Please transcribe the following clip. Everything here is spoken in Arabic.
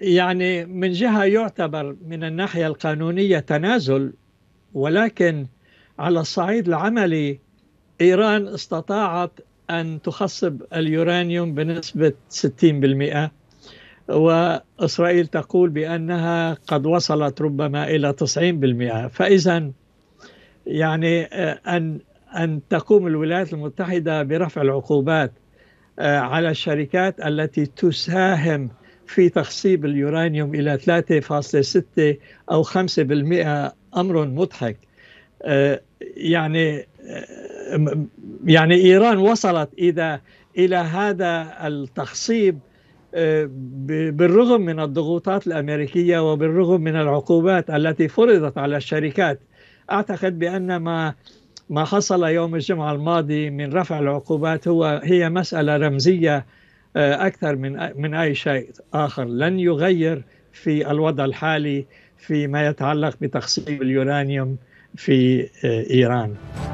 يعني من جهة يعتبر من الناحية القانونية تنازل ولكن على الصعيد العملي إيران استطاعت أن تخصب اليورانيوم بنسبة 60% وإسرائيل تقول بأنها قد وصلت ربما إلى 90% فإذا يعني آه، أن أن تقوم الولايات المتحدة برفع العقوبات آه، على الشركات التي تساهم في تخصيب اليورانيوم إلى 3.6 أو 5% أمر مضحك آه، يعني آه، يعني إيران وصلت إذا إلى هذا التخصيب آه، بالرغم من الضغوطات الأمريكية وبالرغم من العقوبات التي فرضت على الشركات أعتقد بأن ما ما حصل يوم الجمعة الماضي من رفع العقوبات هو هي مسألة رمزية آه، أكثر من من أي شيء آخر لن يغير في الوضع الحالي فيما يتعلق بتخصيب اليورانيوم في آه، إيران